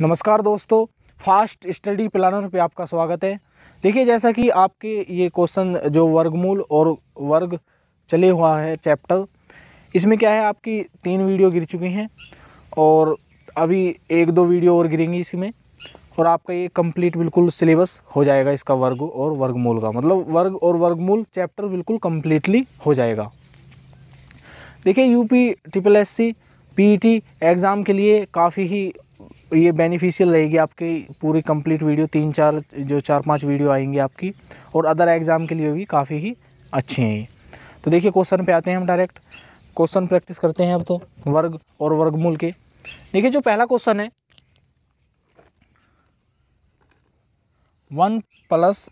नमस्कार दोस्तों fast study planner पे आपका स्वागत है देखिए जैसा कि आपके ये क्वेश्चन जो वर्गमूल और वर्ग चले हुआ है चैप्टर इसमें क्या है आपकी तीन वीडियो गिर चुकी हैं और अभी एक दो वीडियो और गिरेंगी इसमें और आपका ये कंप्लीट बिल्कुल सिलेबस हो जाएगा इसका वर्ग और वर्गमूल का मतलब वर्ग और वर्गमूल चैप्टर बिल्कुल कम्प्लीटली हो जाएगा देखिए UP triple S C PET exam के लिए काफ़ी ही ये बेनिफिशियल रहेगी आपकी पूरी कंप्लीट वीडियो तीन चार जो चार पांच वीडियो आएंगे आपकी और अदर एग्ज़ाम के लिए भी काफ़ी ही अच्छे हैं ये तो देखिए क्वेश्चन पे आते हैं हम डायरेक्ट क्वेश्चन प्रैक्टिस करते हैं अब तो वर्ग और वर्गमूल के देखिए जो पहला क्वेश्चन है वन प्लस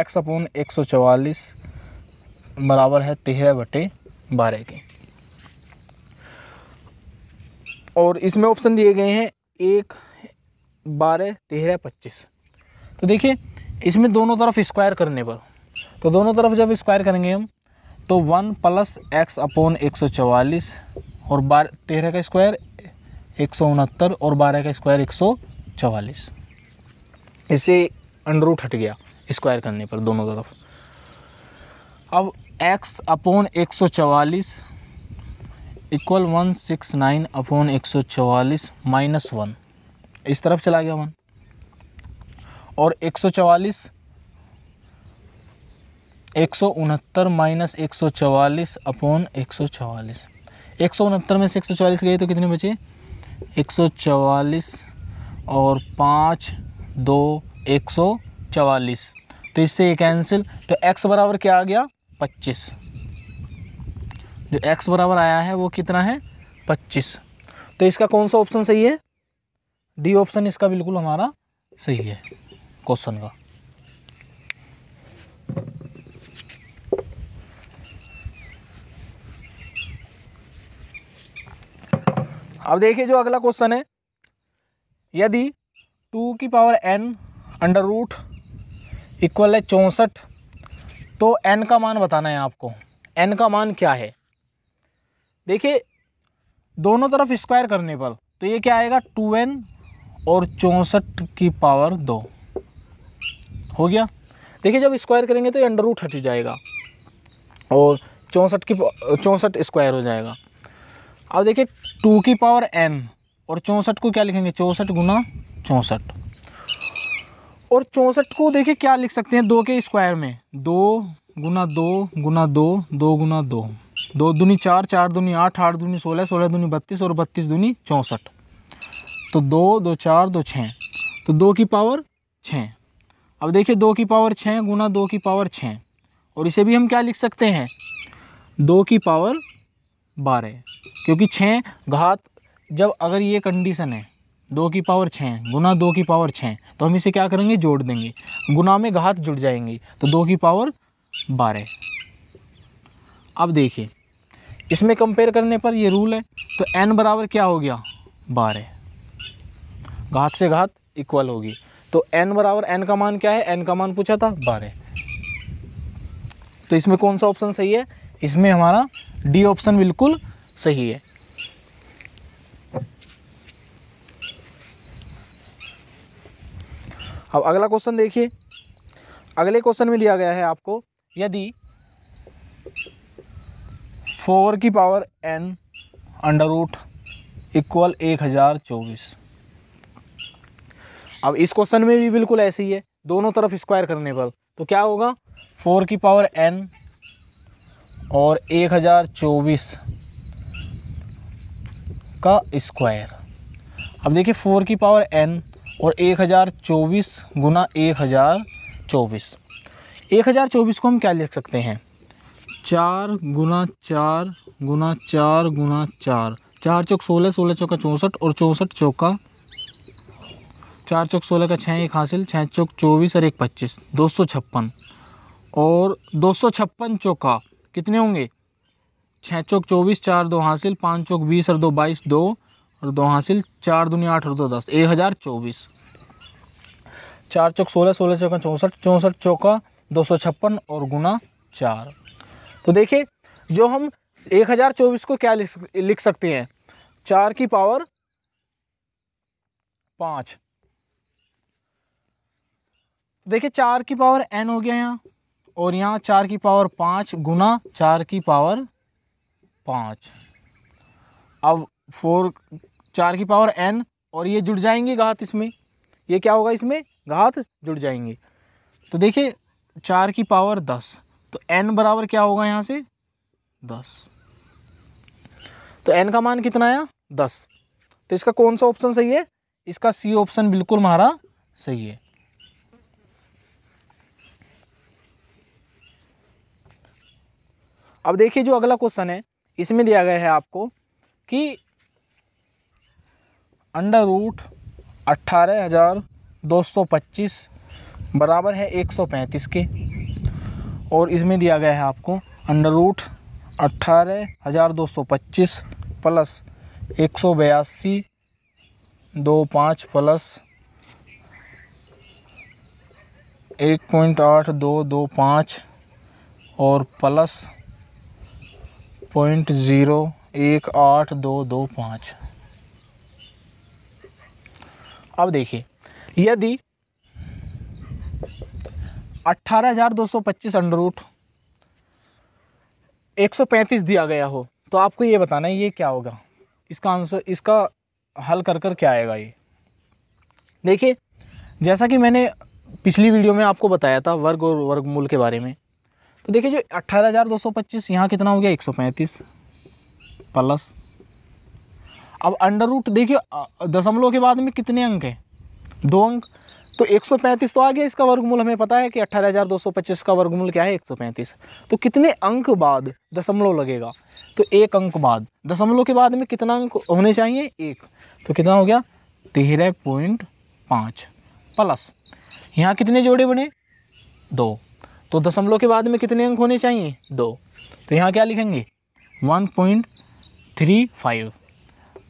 एक्स अपॉन एक सौ चवालीस बराबर है तेरह बटे बारह के और इसमें ऑप्शन दिए गए हैं एक बारह तेरह पच्चीस तो देखिए इसमें दोनों तरफ स्क्वायर करने पर तो दोनों तरफ जब स्क्वायर करेंगे हम तो वन प्लस एक्स अपॉन एक सौ चवालीस और बारह तेरह का स्क्वायर एक सौ उनहत्तर और बारह का स्क्वायर एक सौ चवालीस इससे अंडरूट हट गया स्क्वायर करने पर दोनों तरफ अब एक्स अपॉन एक सौ चवालीस equal one six nine upon एक सौ चवालीस माइनस वन इस तरफ चला गया वन और एक सौ चवालीस एक सौ उनहत्तर माइनस एक सौ चवालीस अपॉन एक सौ चवालीस एक सौ उनहत्तर में से एक सौ चवालीस गई तो कितने बचे एक सौ चवालीस और पाँच दो एक सौ चवालीस तो इससे ये कैंसिल तो एक्स बराबर क्या आ गया पच्चीस जो एक्स बराबर आया है वो कितना है पच्चीस तो इसका कौन सा ऑप्शन सही है डी ऑप्शन इसका बिल्कुल हमारा सही है क्वेश्चन का अब देखिए जो अगला क्वेश्चन है यदि टू की power N under root equal है चौंसठ तो एन का मान बताना है आपको एन का मान क्या है देखिए दोनों तरफ स्क्वायर करने पर तो ये क्या आएगा टू एन और चौंसठ की पावर दो हो गया देखिए जब स्क्वायर करेंगे तो ये अंडर रूट हट जाएगा और चौंसठ की चौंसठ स्क्वायर हो जाएगा अब देखिए टू की पावर एन और चौंसठ को क्या लिखेंगे चौंसठ गुना चौंसठ और चौंसठ को देखिए क्या लिख सकते हैं दो के स्क्वायर में दो गुना दो गुना दो दो गुना दो दो दूनी चार चार दूनी आठ आठ दूनी सोलह सोलह दूनी बत्तीस और बत्तीस दूनी चौंसठ तो दो दो चार दो छः तो दो की पावर छः अब देखिए दो की पावर छः गुना दो की पावर छः और इसे भी हम क्या लिख सकते हैं दो की पावर बारह क्योंकि छः घात जब अगर ये कंडीशन है दो की पावर छः गुना दो की पावर छः तो हम इसे क्या करेंगे जोड़ देंगे गुना में घात जुड़ जाएंगे तो दो की पावर बारह अब देखिए इसमें कंपेयर करने पर ये रूल है तो एन बराबर क्या हो गया बारह घात से घात इक्वल होगी तो एन बराबर एन का मान क्या है एन का मान पूछा था बारह तो इसमें कौन सा ऑप्शन सही है इसमें हमारा डी ऑप्शन बिल्कुल सही है अब अगला क्वेश्चन देखिए अगले क्वेश्चन में दिया गया है आपको यदि फोर की power N under root equal एक हज़ार चौबीस अब इस क्वेश्चन में भी बिल्कुल ऐसे ही है दोनों तरफ स्क्वायर करने पर तो क्या होगा फोर की पावर एन और एक हज़ार चौबीस का स्क्वायर अब देखिए फोर की पावर एन और एक हज़ार चौबीस गुना एक हज़ार चौबीस एक हज़ार चौबीस को हम क्या लिख सकते हैं चार गुना चार गुना चार गुना चार चार चौक सोलह सोलह चौका चौंसठ और चौंसठ चौका चार चौक सोलह का छः एक हासिल छः चौक चौबीस और एक पच्चीस दो सौ छप्पन और दो सौ छप्पन चौका कितने होंगे छः चौक चौबीस चार दो हासिल पाँच चौक बीस और दो बाईस दो और दो हासिल चार दुनिया आठ और दो दस एक हज़ार चौबीस चार चौक सोलह सोलह चौका चौंसठ चौंसठ चौका दो सौ छप्पन और गुना चार तो देखिए जो हम 1024 को क्या लिख सकते हैं चार की पावर पाँच तो देखिए चार की पावर एन हो गया यहाँ और यहाँ चार की पावर पाँच गुना चार की पावर पाँच अब फोर चार की पावर एन और ये जुड़ जाएंगे घात इसमें ये क्या होगा इसमें घात जुड़ जाएंगे तो देखिए चार की पावर दस तो एन बराबर क्या होगा यहाँ से दस तो एन का मान कितना आया दस तो इसका कौन सा ऑप्शन सही है इसका सी ऑप्शन बिल्कुल हमारा सही है अब देखिए जो अगला क्वेश्चन है इसमें दिया गया है आपको कि अंडर रूट अट्ठारह हज़ार दो सौ पच्चीस बराबर है एक सौ पैंतीस के और इसमें दिया गया है आपको अंडर रूट अट्ठारह हज़ार दो सौ पच्चीस प्लस एक सौ बयासी दो पाँच प्लस एक पॉइंट आठ दो दो पाँच और प्लस पॉइंट ज़ीरो एक आठ दो दो पाँच अब देखिए यदि अट्ठारह हज़ार दो सौ पच्चीस अंडर रूट एक सौ पैंतीस दिया गया हो तो आपको ये बताना है ये क्या होगा इसका आंसर इसका हल कर कर क्या आएगा ये देखिए जैसा कि मैंने पिछली वीडियो में आपको बताया था वर्ग और वर्गमूल के बारे में तो देखिए जो अट्ठारह हज़ार दो सौ पच्चीस यहाँ कितना हो गया एक सौ पैंतीस प्लस अब अंडर रूट देखिए दशमलव के बाद में कितने अंक हैं दो अंक तो 135 तो आ गया इसका वर्गमूल हमें पता है कि 18,225 का वर्गमूल क्या है 135 तो कितने अंक बाद दशमलव लगेगा तो एक अंक बाद दशमलव के बाद में कितना अंक होने चाहिए एक तो कितना हो गया तेरह पॉइंट पाँच प्लस यहाँ कितने जोड़े बने दो तो दशमलव के बाद में कितने अंक होने चाहिए दो तो यहाँ क्या लिखेंगे one point three five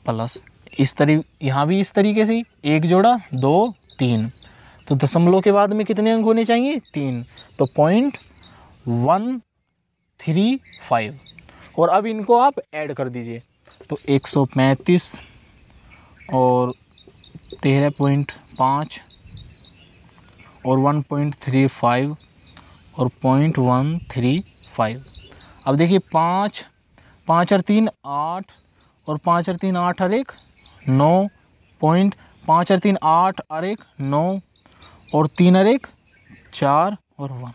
plus इस तरी यहाँ भी इस तरीके से एक जोड़ा दो तीन तो दशमलव के बाद में कितने अंक होने चाहिए तीन तो पॉइंट वन थ्री फाइव और अब इनको आप ऐड कर दीजिए तो एक सौ पैंतीस और तेरह पॉइंट पाँच और वन पॉइंट थ्री फाइव और पॉइंट वन थ्री फाइव अब देखिए पाँच पाँच और तीन आठ और पाँच और तीन आठ और एक नौ पॉइंट पाँच और तीन आठ और एक नौ और तीन और एक चार और वन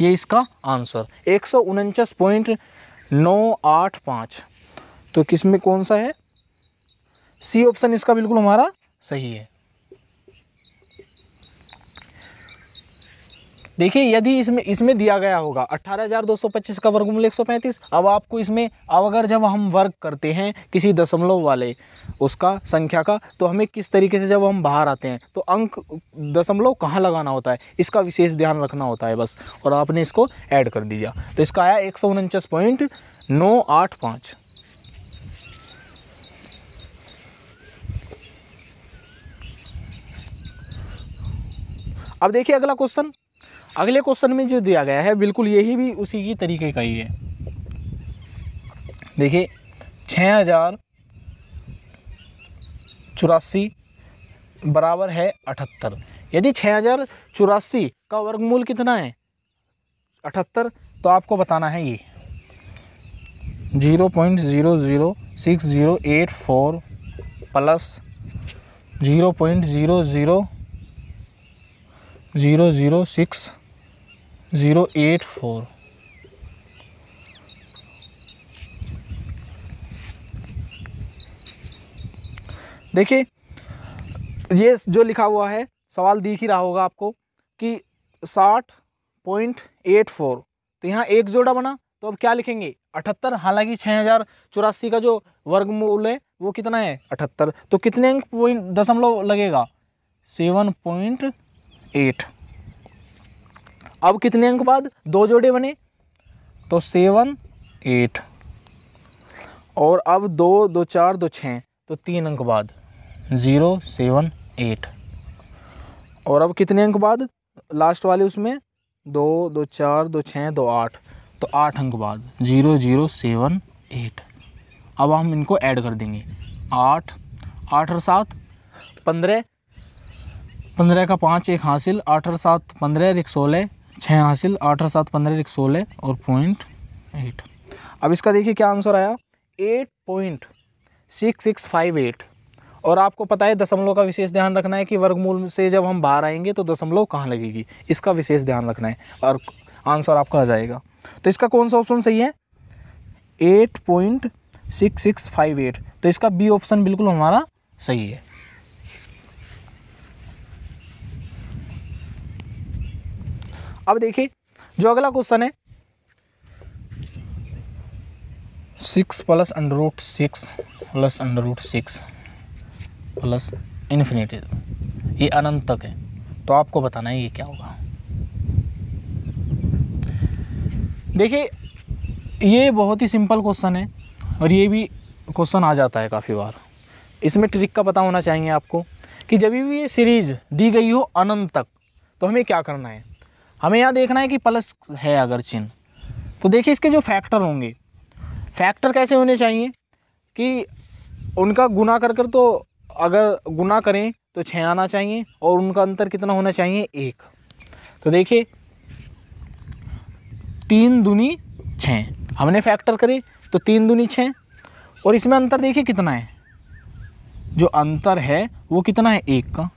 ये इसका आंसर एक सौ उनचास पॉइंट नौ आठ पाँच तो किस में कौन सा है सी ऑप्शन इसका बिल्कुल हमारा सही है देखिए यदि इसमें इसमें दिया गया होगा 18,225 का वर्गमूल 135 अब आपको इसमें अब अगर जब हम वर्ग करते हैं किसी दशमलव वाले उसका संख्या का तो हमें किस तरीके से जब हम बाहर आते हैं तो अंक दशमलव कहाँ लगाना होता है इसका विशेष ध्यान रखना होता है बस और आपने इसको ऐड कर दिया तो इसका आया एक सौ उनचास पॉइंट नौ आठ पाँच अब देखिए अगला क्वेश्चन अगले क्वेश्चन में जो दिया गया है बिल्कुल यही भी उसी की तरीके का ही है देखिए छः हज़ार चौरासी बराबर है अठहत्तर यदि छः हज़ार चौरासी का वर्गमूल कितना है अठहत्तर तो आपको बताना है ये zero point zero zero six zero eight four plus zero point zero zero zero zero six zero eight four देखिए ये जो लिखा हुआ है सवाल दिख ही रहा होगा आपको कि साठ पॉइंट एट फोर तो यहाँ एक जोड़ा बना तो अब क्या लिखेंगे अठहत्तर हालांकि छः हज़ार चौरासी का जो वर्गमूल है वो कितना है अठहत्तर तो कितने अंक पॉइंट दशमलव लगेगा सेवन पॉइंट एट अब कितने अंक बाद दो जोड़े बने तो सेवन एट और अब दो दो चार दो छः तो तीन अंक बाद ज़ीरो सेवन एट और अब कितने अंक बाद लास्ट वाले उसमें दो दो चार दो छः दो आठ तो आठ अंक बाद ज़ीरो ज़ीरो सेवन एट अब हम इनको ऐड कर देंगे आठ आठ और सात पंद्रह पंद्रह का पाँच एक हासिल आठ और सात पंद्रह एक सोलह छः हासिल आठ और सात पंद्रह एक सोलह और पॉइंट एट अब इसका देखिए क्या आंसर आया eight point six six five eight और आपको पता है दशमलव का विशेष ध्यान रखना है कि वर्गमूल से जब हम बाहर आएंगे तो दशमलव कहाँ लगेगी इसका विशेष ध्यान रखना है और आंसर आपका आ जाएगा तो इसका कौन सा ऑप्शन सही है eight point six six five eight तो इसका बी ऑप्शन बिल्कुल हमारा सही है अब देखिए जो अगला क्वेश्चन है six plus under root six plus under root six plus infinity ये अनंत तक है तो आपको बताना है ये क्या होगा देखिए ये बहुत ही सिंपल क्वेश्चन है और ये भी क्वेश्चन आ जाता है काफ़ी बार इसमें ट्रिक का पता होना चाहिए आपको कि जब भी ये सीरीज़ दी गई हो अनंत तक तो हमें क्या करना है हमें यहाँ देखना है कि प्लस है अगर चिन्ह तो देखिए इसके जो फैक्टर होंगे फैक्टर कैसे होने चाहिए कि उनका गुना कर कर तो अगर गुना करें तो छः आना चाहिए और उनका अंतर कितना होना चाहिए एक तो देखिए तीन दूनी छः हमने फैक्टर करे तो तीन दूनी छः और इसमें अंतर देखिए कितना है जो अंतर है वो कितना है एक का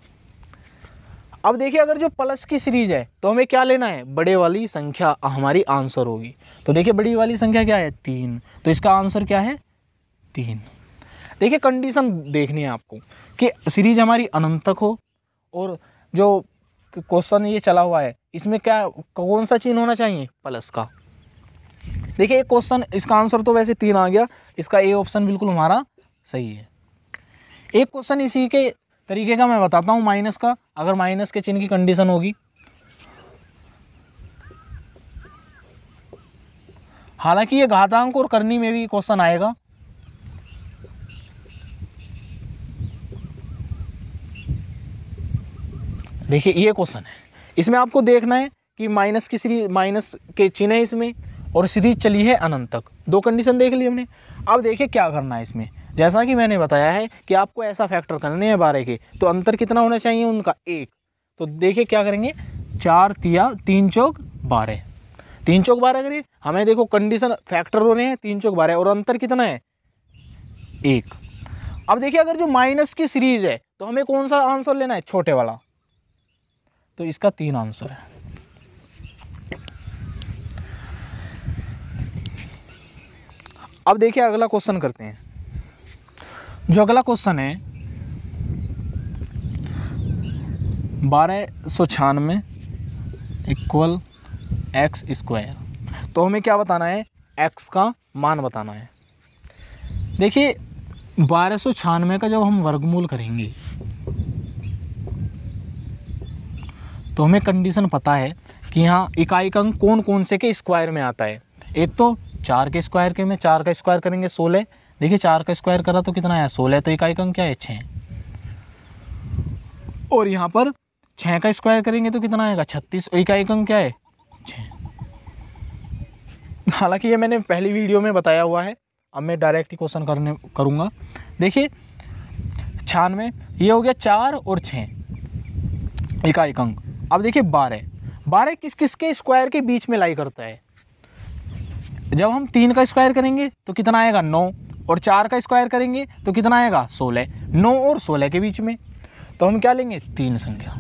अब देखिए अगर जो प्लस की सीरीज है तो हमें क्या लेना है बड़े वाली संख्या हमारी आंसर होगी तो देखिए बड़ी वाली संख्या क्या है तीन तो इसका आंसर क्या है तीन देखिए कंडीशन देखनी है आपको कि सीरीज हमारी अनंत तक हो और जो क्वेश्चन ये चला हुआ है इसमें क्या कौन सा चिन्ह होना चाहिए प्लस का देखिए एक क्वेश्चन इसका आंसर तो वैसे तीन आ गया इसका ए ऑप्शन बिल्कुल हमारा सही है एक क्वेश्चन इसी के तरीके का मैं बताता हूँ माइनस का अगर माइनस के चिन्ह की कंडीशन होगी हालांकि ये घातांक और करनी में भी क्वेश्चन आएगा देखिए ये क्वेश्चन है इसमें आपको देखना है कि माइनस की सीरीज माइनस के चिन्ह है इसमें और सीरीज चली है अनंत तक दो कंडीशन देख ली हमने अब देखिए क्या करना है इसमें जैसा कि मैंने बताया है कि आपको ऐसा फैक्टर करने हैं बारह के तो अंतर कितना होना चाहिए उनका एक तो देखिए क्या करेंगे चार तिया तीन चौक बारह तीन चौक बारह करिए हमें देखो कंडीशन फैक्टर हो रहे हैं तीन चौक बारह और अंतर कितना है एक अब देखिए अगर जो माइनस की सीरीज है तो हमें कौन सा आंसर लेना है छोटे वाला तो इसका तीन आंसर है अब देखिए अगला क्वेश्चन करते हैं जो अगला क्वेश्चन है बारह सौ छियानवे इक्वल एक्स स्क्वायर तो हमें क्या बताना है एक्स का मान बताना है देखिए बारह सौ छियानवे का जब हम वर्गमूल करेंगे तो हमें कंडीशन पता है कि यहाँ इकाई का अंक कौन कौन से के स्क्वायर में आता है एक तो चार के स्क्वायर के में चार का स्क्वायर करेंगे सोलह देखिए चार का स्क्वायर करा तो कितना आया सोलह तो इकाई का अंक क्या है छः और यहाँ पर छः का स्क्वायर करेंगे तो कितना आएगा छत्तीस इकाई का अंक क्या है छः हालांकि ये मैंने पहली वीडियो में बताया हुआ है अब मैं डायरेक्ट ही क्वेश्चन करने करूँगा देखिए छानवे ये हो गया चार और छः इकाई का अंक अब देखिए बारह बारह किस किस के स्क्वायर के बीच में लाई करता है जब हम तीन का स्क्वायर करेंगे तो कितना आएगा नौ और चार का स्क्वायर करेंगे तो कितना आएगा सोलह नौ और सोलह के बीच में तो हम क्या लेंगे तीन संख्या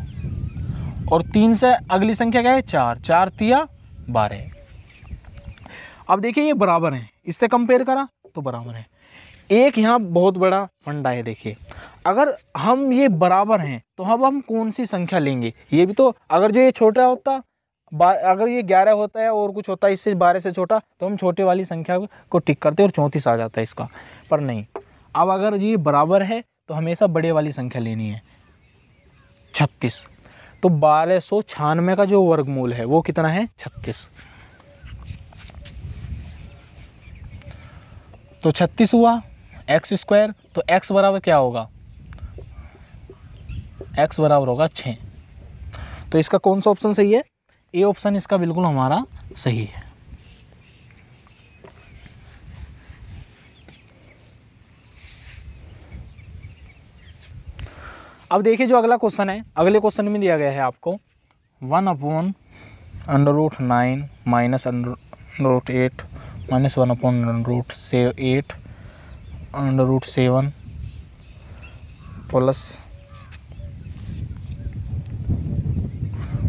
और तीन से अगली संख्या क्या है चार चार तिया बारह अब देखिए ये बराबर हैं इससे कंपेयर करा तो बराबर है एक यहाँ बहुत बड़ा फंडा है देखिए अगर हम ये बराबर हैं तो अब हम कौन सी संख्या लेंगे ये भी तो अगर जो ये छोटा होता अगर ये ग्यारह होता है और कुछ होता है इससे बारह से छोटा तो हम छोटे वाली संख्या को टिक करते हैं और चौंतीस आ जाता है इसका पर नहीं अब अगर ये बराबर है तो हमेशा बड़े वाली संख्या लेनी है छत्तीस तो बारह सौ छियानवे का जो वर्गमूल है वो कितना है छत्तीस तो छत्तीस हुआ एक्स स्क्वायर तो एक्स बराबर क्या होगा एक्स बराबर होगा छः तो इसका कौन सा ऑप्शन सही है ए ऑप्शन इसका बिल्कुल हमारा सही है अब देखिए जो अगला क्वेश्चन है अगले क्वेश्चन में दिया गया है आपको one upon under root nine minus under root eight minus one upon under root से eight under root seven plus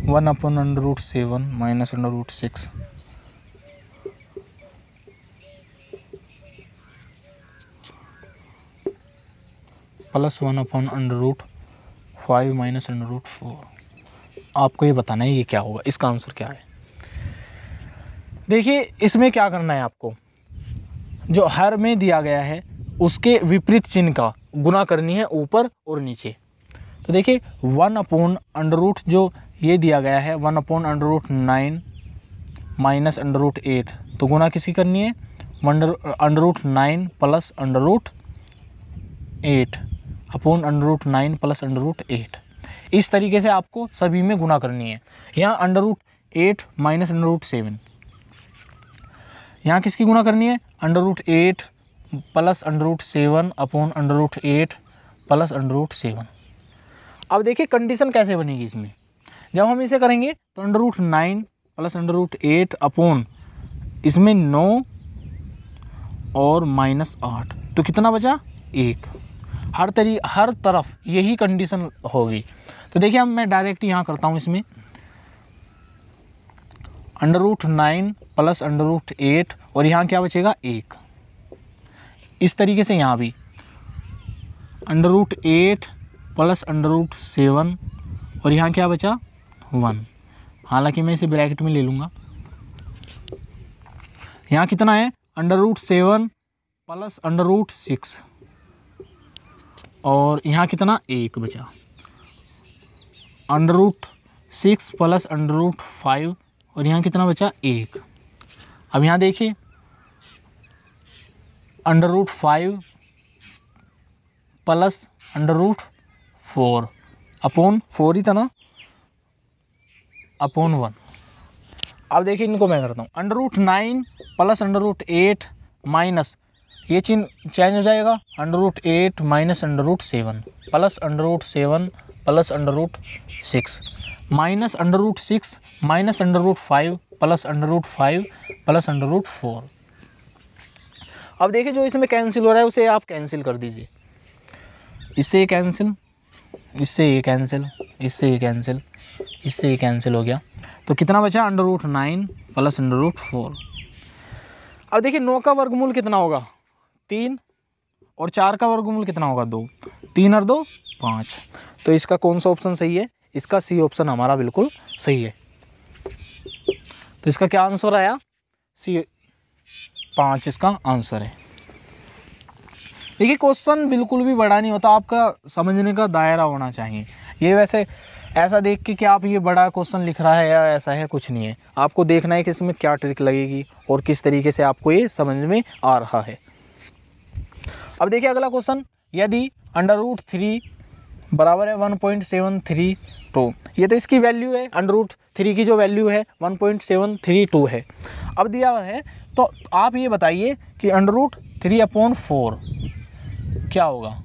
one upon under root seven minus under root six plus one upon under root five minus under root four आपको ये बताना है ये क्या होगा इसका answer क्या है देखिए इसमें क्या करना है आपको जो हर में दिया गया है उसके विपरीत चिन्ह का गुना करनी है ऊपर और नीचे तो देखिए वन अपॉन अंडर रूट जो ये दिया गया है one upon under root nine minus under root eight तो गुना किसी करनी है under root nine plus under root eight upon under root nine plus under root eight इस तरीके से आपको सभी में गुना करनी है यहाँ under root eight minus under root seven यहाँ किसकी गुना करनी है under root eight plus under root seven upon under root eight plus under root seven अब देखिए कंडीशन कैसे बनेगी इसमें जब हम इसे करेंगे तो under root nine plus under root eight upon इसमें नौ और माइनस आठ तो कितना बचा एक हर तरी हर तरफ यही कंडीशन होगी तो देखिए अब मैं डायरेक्ट यहाँ करता हूँ इसमें under root nine plus under root eight और यहाँ क्या बचेगा एक इस तरीके से यहाँ भी under root eight plus under root seven और यहाँ क्या बचा वन हालांकि मैं इसे ब्रैकेट में ले लूँगा यहाँ कितना है under root seven plus under root six और यहाँ कितना एक बचा under root six plus under root five और यहाँ कितना बचा एक अब यहाँ देखिए under root five plus under root four upon four ही था ना अपोन वन अब देखिए इनको मैं करता हूँ under root nine plus under root eight minus ये चिन्ह चेंज हो जाएगा under root eight minus under root seven plus under root seven plus under root six minus under root six minus under root five plus under root five plus under root four अब देखिए जो इसमें cancel हो रहा है उसे आप cancel कर दीजिए इसे कैंसिल इससे ये कैंसिल इससे ये कैंसिल इससे ये कैंसिल हो गया तो कितना बचा under root nine plus under root four अब देखिए नौ का वर्गमूल कितना होगा तीन और चार का वर्गमूल कितना होगा दो तीन और दो पाँच तो इसका कौन सा ऑप्शन सही है इसका सी ऑप्शन हमारा बिल्कुल सही है तो इसका क्या आंसर आया सी पाँच इसका आंसर है देखिए क्वेश्चन बिल्कुल भी बड़ा नहीं होता आपका समझने का दायरा होना चाहिए ये वैसे ऐसा देख के कि आप ये बड़ा क्वेश्चन लिख रहा है या ऐसा है कुछ नहीं है आपको देखना है कि इसमें क्या ट्रिक लगेगी और किस तरीके से आपको ये समझ में आ रहा है अब देखिए अगला क्वेश्चन यदि अंडर रूट थ्री बराबर है one point seven three two ये तो इसकी वैल्यू है अंडर रूट थ्री की जो वैल्यू है one point seven three two है अब दिया है तो आप ये बताइए कि under root three upon four क्या होगा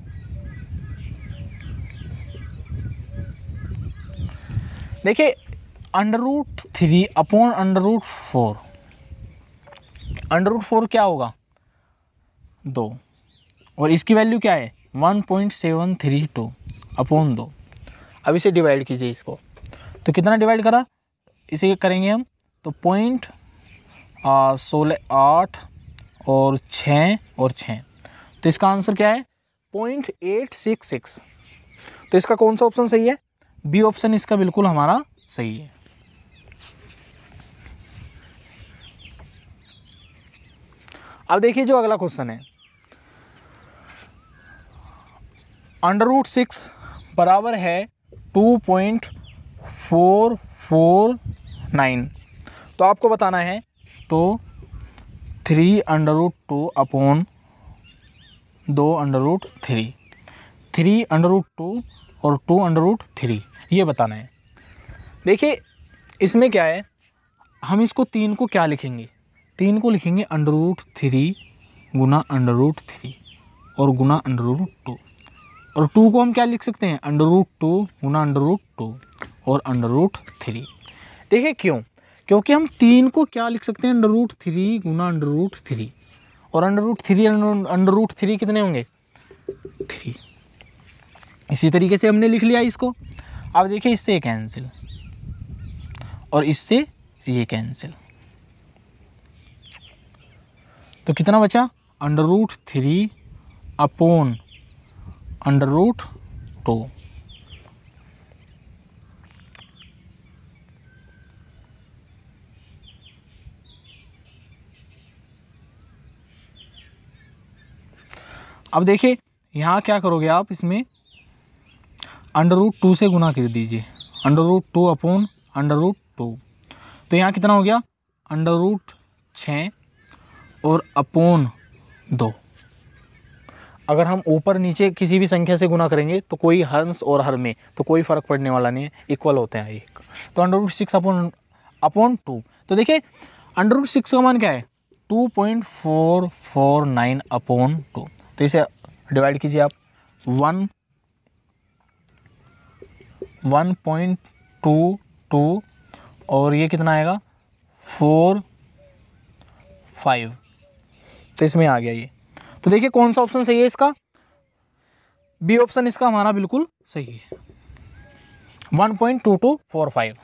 देखिए under root three upon under root four under root four क्या होगा दो और इसकी वैल्यू क्या है one point seven three two upon दो अब इसे डिवाइड कीजिए इसको तो कितना डिवाइड करा इसे करेंगे हम तो पॉइंट सोलह आठ और छः और छः तो इसका आंसर क्या है पॉइंट एट सिक्स सिक्स तो इसका कौन सा ऑप्शन सही है बी ऑप्शन इसका बिल्कुल हमारा सही है अब देखिए जो अगला क्वेश्चन है अंडर रूट सिक्स बराबर है two point four four nine तो आपको बताना है तो three under root two upon दो under root three three under root two और टू अंडर रूट थ्री ये बताना है देखिए इसमें क्या है हम इसको तीन को क्या लिखेंगे तीन को लिखेंगे अंडर रूट थ्री गुना अंडर रूट थ्री और गुना अंडर रूट टू और टू को हम क्या लिख सकते हैं अंडर रूट टू गुना अंडर रूट टू और अंडर रूट थ्री देखिए क्यों क्योंकि हम तीन को क्या लिख सकते हैं अंडर रूट थ्री गुना अंडर रूट थ्री और under root three under root three कितने होंगे थ्री इसी तरीके से हमने लिख लिया इसको अब देखिए इससे कैंसिल और इससे ये कैंसिल तो कितना बचा under root three upon under root two अब देखिए यहाँ क्या करोगे आप इसमें अंडर रूट टू से गुना कर दीजिए under root two upon under root two तो यहाँ कितना हो गया अंडर रूट छः और अपोन दो अगर हम ऊपर नीचे किसी भी संख्या से गुना करेंगे तो कोई हंस और हर में तो कोई फ़र्क पड़ने वाला नहीं है इक्वल होते हैं ये तो under root six upon upon two तो देखिए अंडर रूट सिक्स का मान क्या है two point four four nine upon two तो इसे डिवाइड कीजिए आप one one point two two और ये कितना आएगा फोर फाइव तो इसमें आ गया ये तो देखिए कौन सा ऑप्शन सही है इसका बी ऑप्शन इसका हमारा बिल्कुल सही है one point two two four five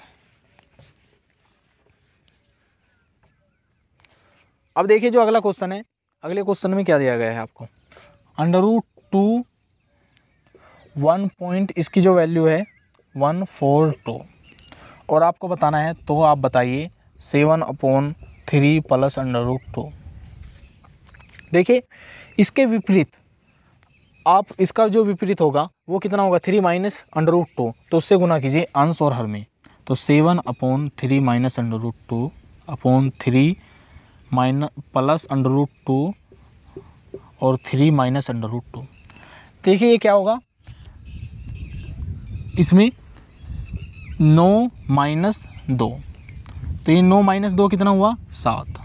अब देखिए जो अगला क्वेश्चन है अगले क्वेश्चन में क्या दिया गया है आपको under root two one point इसकी जो वैल्यू है वन फोर टू और आपको बताना है तो आप बताइए seven upon three plus under root two देखिए इसके विपरीत आप इसका जो विपरीत होगा वो कितना होगा three minus under root two तो उससे गुना कीजिए अंश और हर में तो seven upon three minus under root two upon three minus plus under root two और three minus under root two देखिए ये क्या होगा इसमें नौ माइनस दो तो ये नौ माइनस दो कितना हुआ सात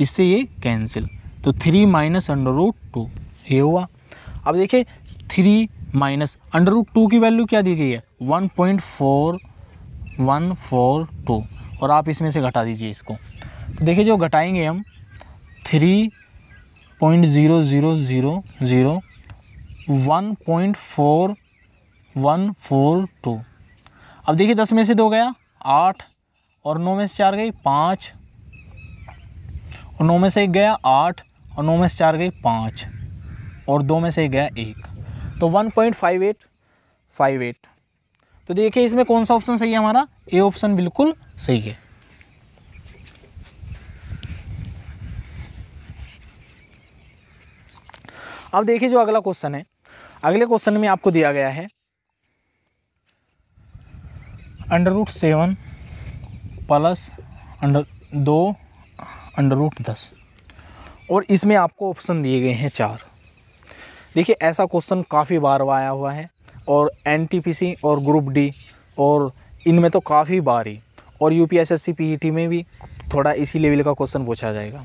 इससे ये कैंसिल तो three minus under root two ये हुआ अब देखिए three minus under root two की वैल्यू क्या दी गई है one point four one four two और आप इसमें से घटा दीजिए इसको तो देखिए जो घटाएंगे हम three point zero zero zero zero one point four one four two अब देखिए दस में से दो गया आठ और नौ में से चार गई पाँच और नौ में से एक गया आठ और नौ में से चार गई पाँच और दो में से एक गया एक तो one point five eight five eight तो देखिए इसमें कौन सा ऑप्शन सही है हमारा ए ऑप्शन बिल्कुल सही है अब देखिए जो अगला क्वेश्चन है अगले क्वेश्चन में आपको दिया गया है under root seven plus under दो अंडर रूट दस और इसमें आपको ऑप्शन दिए गए हैं चार देखिए ऐसा क्वेश्चन काफ़ी बार आया हुआ है और एन और ग्रुप डी और इनमें तो काफ़ी बार ही और यू पी एस में भी थोड़ा इसी लेवल का क्वेश्चन पूछा जाएगा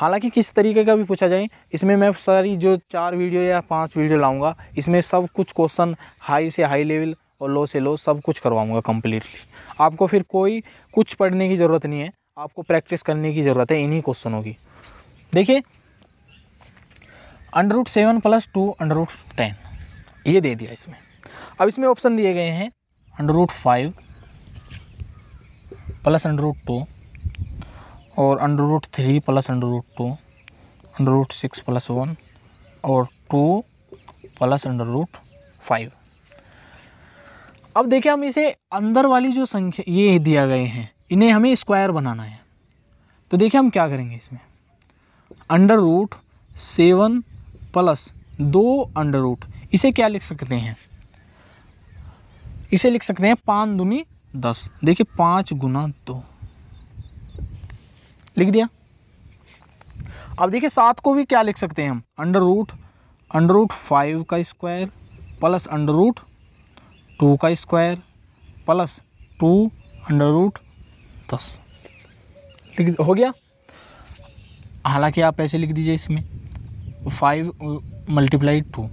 हालांकि किस तरीके का भी पूछा जाए इसमें मैं सारी जो चार वीडियो या पांच वीडियो लाऊंगा इसमें सब कुछ क्वेश्चन हाई से हाई लेवल और लो से लो सब कुछ करवाऊंगा कम्प्लीटली आपको फिर कोई कुछ पढ़ने की ज़रूरत नहीं है आपको प्रैक्टिस करने की ज़रूरत है इन्हीं क्वेश्चनों की देखिए under root seven plus two under root ten ये दे दिया इसमें अब इसमें ऑप्शन दिए गए हैं under root five plus under root two और under root three plus under root two under root six plus one और two plus under root five अब देखिए हम इसे अंदर वाली जो संख्या ये दिया गए हैं इन्हें हमें स्क्वायर बनाना है तो देखिए हम क्या करेंगे इसमें अंडर रूट सेवन प्लस दो अंडर रूट इसे क्या लिख सकते हैं इसे लिख सकते हैं पाँच दुनी दस देखिए पाँच गुना दो लिख दिया अब देखिए सात को भी क्या लिख सकते हैं हम under root under root five का square plus under root two का square plus two under root दस लिख हो गया हालांकि आप ऐसे लिख दीजिए इसमें फाइव मल्टीप्लाई टू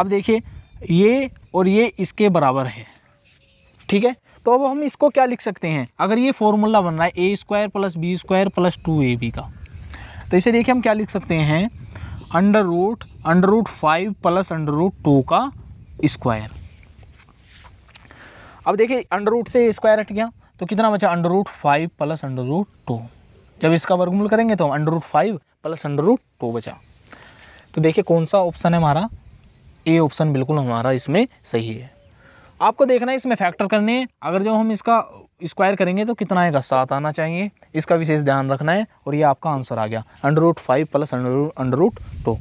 अब देखिए ये और ये इसके बराबर है ठीक है तो अब हम इसको क्या लिख सकते हैं अगर ये फॉर्मूला बन रहा है A square plus B square plus two A B का तो इसे देखिए हम क्या लिख सकते हैं under root under root five plus under root two का स्क्वायर अब देखिए अंडर रूट से स्क्वायर हट गया तो कितना बचा under root five plus under root two जब इसका वर्गमूल करेंगे तो under root five plus under root two बचा तो देखिए कौन सा ऑप्शन है हमारा ए ऑप्शन बिल्कुल हमारा इसमें सही है आपको देखना है इसमें फैक्टर करने हैं अगर जो हम इसका स्क्वायर करेंगे तो कितना आएगा सात आना चाहिए इसका विशेष ध्यान रखना है और ये आपका आंसर आ गया under root five plus under root two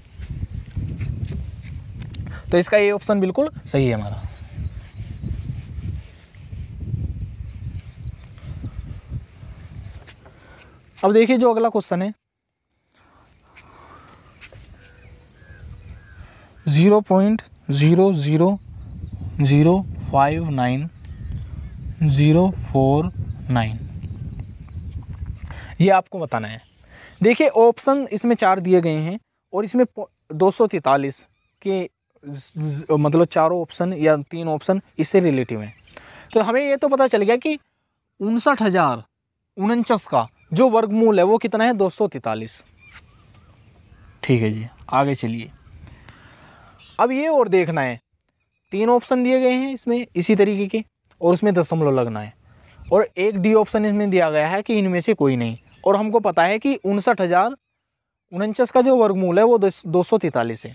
तो इसका ये ऑप्शन बिल्कुल सही है हमारा अब देखिए जो अगला क्वेश्चन है zero point zero zero zero five nine zero four nine ये आपको बताना है देखिए ऑप्शन इसमें चार दिए गए हैं और इसमें दो सौ तैतालीस के मतलब चारों ऑप्शन या तीन ऑप्शन इससे रिलेटिव हैं तो हमें ये तो पता चल गया कि उनसठ हज़ार उनचास का जो वर्गमूल है वो कितना है दो सौ तैतालीस ठीक है जी आगे चलिए अब ये और देखना है तीन ऑप्शन दिए गए हैं इसमें इसी तरीके के और उसमें दशमलव लगना है और एक डी ऑप्शन इसमें दिया गया है कि इनमें से कोई नहीं और हमको पता है कि उनसठ हज़ार उनचास का जो वर्गमूल है वो दो सौ तैतालीस है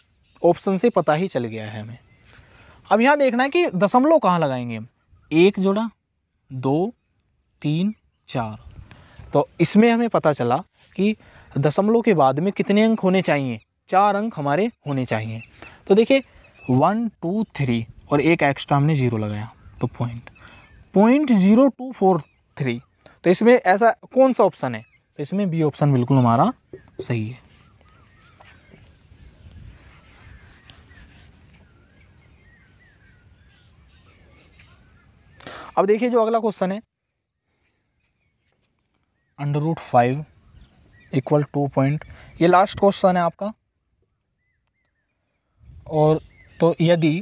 ऑप्शन से पता ही चल गया है हमें अब यहाँ देखना है कि दशमलव कहाँ लगाएंगे हम एक जोड़ा दो तीन चार तो इसमें हमें पता चला कि दशमलव के बाद में कितने अंक होने चाहिए चार अंक हमारे होने चाहिए तो देखिए वन टू थ्री और एक एक्स्ट्रा हमने ज़ीरो लगाया तो point point zero two four three तो इसमें ऐसा कौन सा ऑप्शन है तो इसमें बी ऑप्शन बिल्कुल हमारा सही है अब देखिए जो अगला क्वेश्चन है under root five equal two point ये लास्ट क्वेश्चन है आपका और तो यदि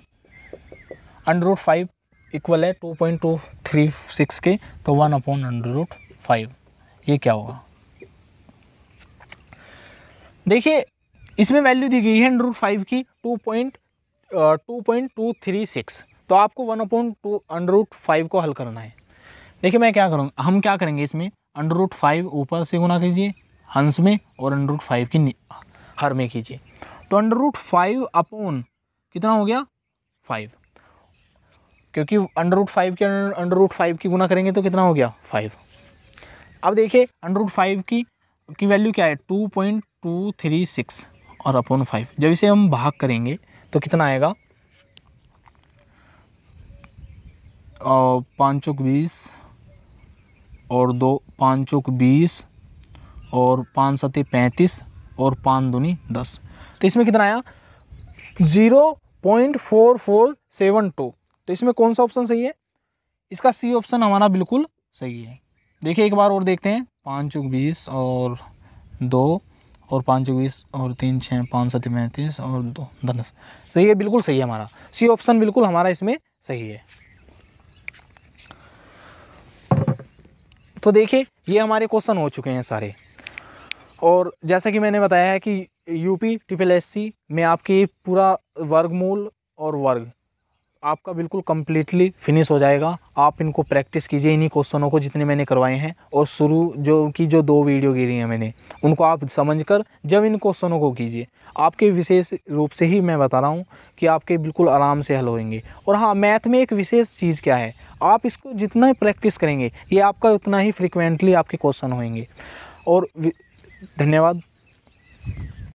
अंडर रूट फाइव इक्वल है two point two three six के तो one upon under root five ये क्या होगा देखिए इसमें वैल्यू दी गई है अंडर रूट फाइव की two point two point two three six तो आपको one upon two under root five को हल करना है देखिए मैं क्या करूँगा हम क्या करेंगे इसमें अंडर रूट फाइव ऊपर से गुना कीजिए हंस में और अंडर रूट फाइव की हर में कीजिए तो अंडर रूट फाइव अपॉन कितना हो गया फाइव क्योंकि अंडर रूट फाइव के अंडर रूट फाइव की गुना करेंगे तो कितना हो गया फाइव अब देखिए अंडर रूट फाइव की की वैल्यू क्या है two point two three six और अपॉन फाइव जब इसे हम भाग करेंगे तो कितना आएगा पाँच चौक बीस और दो पाँच चौक बीस और पाँच सते पैंतीस और पाँच दूनी दस तो इसमें कितना आया zero point four four seven two तो इसमें कौन सा ऑप्शन सही है इसका सी ऑप्शन हमारा बिल्कुल सही है देखिए एक बार और देखते हैं पाँच चौक बीस और दो और पाँच चौक बीस और तीन छः पाँच सत्य पैंतीस और दो दस तो ये बिल्कुल सही है हमारा सी ऑप्शन बिल्कुल हमारा इसमें सही है तो देखिए ये हमारे क्वेश्चन हो चुके हैं सारे और जैसा कि मैंने बताया है कि यूपी ट्रिपल सी में आपकी पूरा वर्गमूल और वर्ग आपका बिल्कुल कम्प्लीटली फिनिश हो जाएगा आप इनको प्रैक्टिस कीजिए इन्हीं क्वेश्चनों को जितने मैंने करवाए हैं और शुरू जो की जो दो वीडियो गिरी हैं मैंने उनको आप समझकर जब इन क्वेश्चनों को कीजिए आपके विशेष रूप से ही मैं बता रहा हूँ कि आपके बिल्कुल आराम से हल होंगे और हाँ मैथ में एक विशेष चीज़ क्या है आप इसको जितना प्रैक्टिस करेंगे ये आपका उतना ही फ्रिक्वेंटली आपके क्वेश्चन होंगे और धन्यवाद